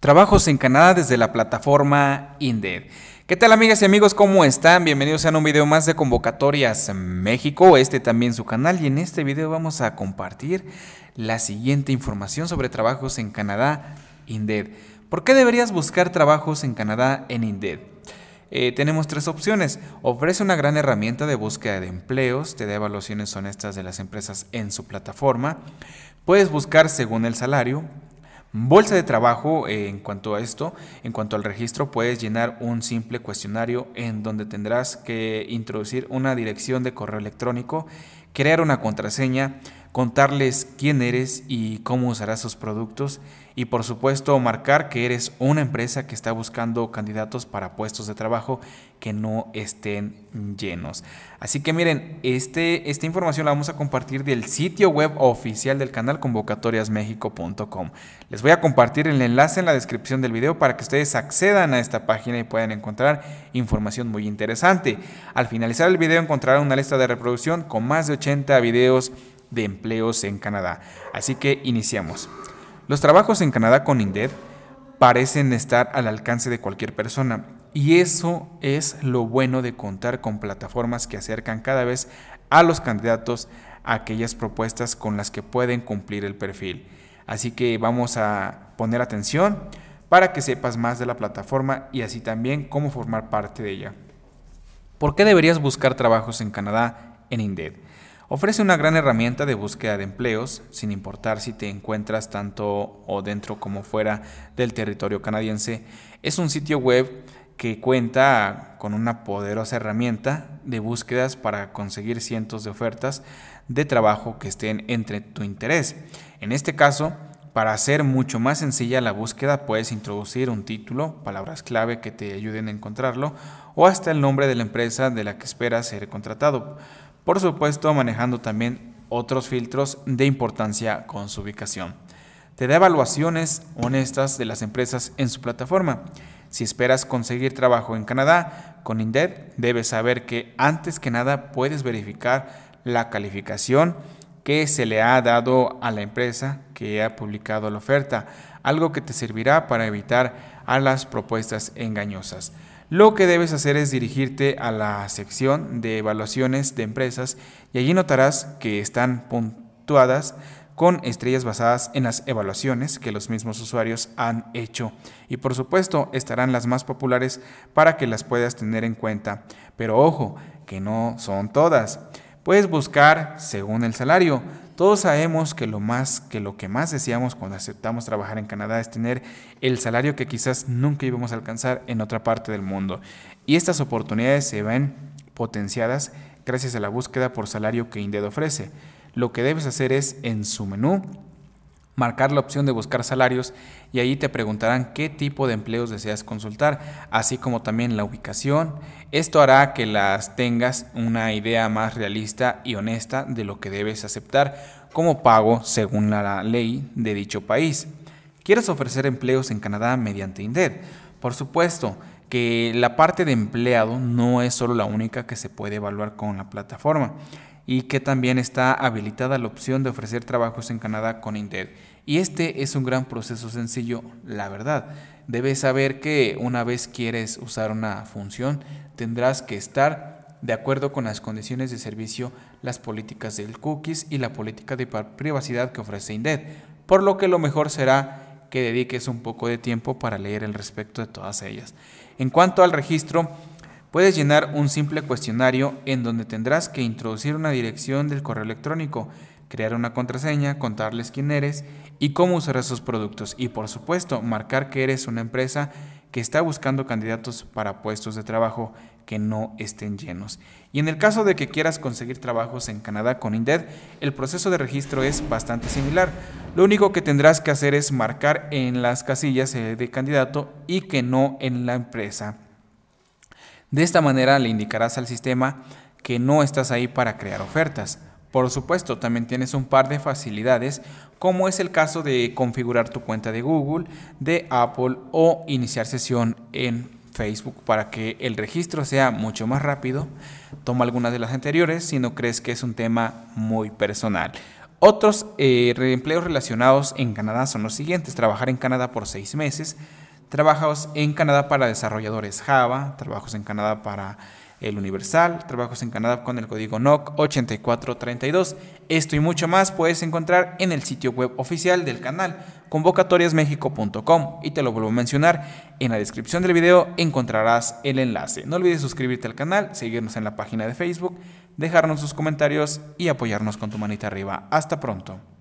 Trabajos en Canadá desde la plataforma Indeed. ¿Qué tal amigas y amigos? ¿Cómo están? Bienvenidos a un video más de Convocatorias México, este también su canal y en este video vamos a compartir la siguiente información sobre trabajos en Canadá Indeed. ¿Por qué deberías buscar trabajos en Canadá en Indeed? Eh, tenemos tres opciones. Ofrece una gran herramienta de búsqueda de empleos, te da evaluaciones honestas de las empresas en su plataforma. Puedes buscar según el salario, Bolsa de trabajo, eh, en cuanto a esto, en cuanto al registro, puedes llenar un simple cuestionario en donde tendrás que introducir una dirección de correo electrónico, crear una contraseña, contarles quién eres y cómo usarás sus productos y por supuesto marcar que eres una empresa que está buscando candidatos para puestos de trabajo que no estén llenos. Así que miren, este, esta información la vamos a compartir del sitio web oficial del canal convocatoriasmexico.com. Les voy a compartir el enlace en la descripción del video para que ustedes accedan a esta página y puedan encontrar información muy interesante. Al finalizar el video encontrarán una lista de reproducción con más de 80 videos de empleos en Canadá. Así que iniciamos. Los trabajos en Canadá con INDED parecen estar al alcance de cualquier persona y eso es lo bueno de contar con plataformas que acercan cada vez a los candidatos a aquellas propuestas con las que pueden cumplir el perfil. Así que vamos a poner atención para que sepas más de la plataforma y así también cómo formar parte de ella. ¿Por qué deberías buscar trabajos en Canadá en INDED? Ofrece una gran herramienta de búsqueda de empleos, sin importar si te encuentras tanto o dentro como fuera del territorio canadiense. Es un sitio web que cuenta con una poderosa herramienta de búsquedas para conseguir cientos de ofertas de trabajo que estén entre tu interés. En este caso, para hacer mucho más sencilla la búsqueda, puedes introducir un título, palabras clave que te ayuden a encontrarlo o hasta el nombre de la empresa de la que esperas ser contratado por supuesto manejando también otros filtros de importancia con su ubicación. Te da evaluaciones honestas de las empresas en su plataforma. Si esperas conseguir trabajo en Canadá con Indeed, debes saber que antes que nada puedes verificar la calificación que se le ha dado a la empresa que ha publicado la oferta, algo que te servirá para evitar a las propuestas engañosas. Lo que debes hacer es dirigirte a la sección de evaluaciones de empresas y allí notarás que están puntuadas con estrellas basadas en las evaluaciones que los mismos usuarios han hecho. Y por supuesto estarán las más populares para que las puedas tener en cuenta. Pero ojo, que no son todas. Puedes buscar según el salario, todos sabemos que lo, más, que lo que más deseamos cuando aceptamos trabajar en Canadá es tener el salario que quizás nunca íbamos a alcanzar en otra parte del mundo. Y estas oportunidades se ven potenciadas gracias a la búsqueda por salario que Indeed ofrece. Lo que debes hacer es en su menú marcar la opción de buscar salarios y ahí te preguntarán qué tipo de empleos deseas consultar, así como también la ubicación. Esto hará que las tengas una idea más realista y honesta de lo que debes aceptar como pago según la ley de dicho país. ¿Quieres ofrecer empleos en Canadá mediante INDED? Por supuesto que la parte de empleado no es solo la única que se puede evaluar con la plataforma y que también está habilitada la opción de ofrecer trabajos en Canadá con INDED. Y este es un gran proceso sencillo, la verdad. Debes saber que una vez quieres usar una función, tendrás que estar de acuerdo con las condiciones de servicio, las políticas del cookies y la política de privacidad que ofrece Indeed, por lo que lo mejor será que dediques un poco de tiempo para leer el respecto de todas ellas. En cuanto al registro, puedes llenar un simple cuestionario en donde tendrás que introducir una dirección del correo electrónico, crear una contraseña, contarles quién eres y cómo usar esos productos y por supuesto marcar que eres una empresa que está buscando candidatos para puestos de trabajo que no estén llenos. Y en el caso de que quieras conseguir trabajos en Canadá con Indeed, el proceso de registro es bastante similar. Lo único que tendrás que hacer es marcar en las casillas eh, de candidato y que no en la empresa. De esta manera le indicarás al sistema que no estás ahí para crear ofertas. Por supuesto, también tienes un par de facilidades, como es el caso de configurar tu cuenta de Google, de Apple o iniciar sesión en Facebook para que el registro sea mucho más rápido. Toma algunas de las anteriores si no crees que es un tema muy personal. Otros eh, empleos relacionados en Canadá son los siguientes. Trabajar en Canadá por seis meses. Trabajos en Canadá para desarrolladores Java. Trabajos en Canadá para el Universal, trabajos en Canadá con el código NOC 8432. Esto y mucho más puedes encontrar en el sitio web oficial del canal convocatoriasmexico.com y te lo vuelvo a mencionar, en la descripción del video encontrarás el enlace. No olvides suscribirte al canal, seguirnos en la página de Facebook, dejarnos sus comentarios y apoyarnos con tu manita arriba. Hasta pronto.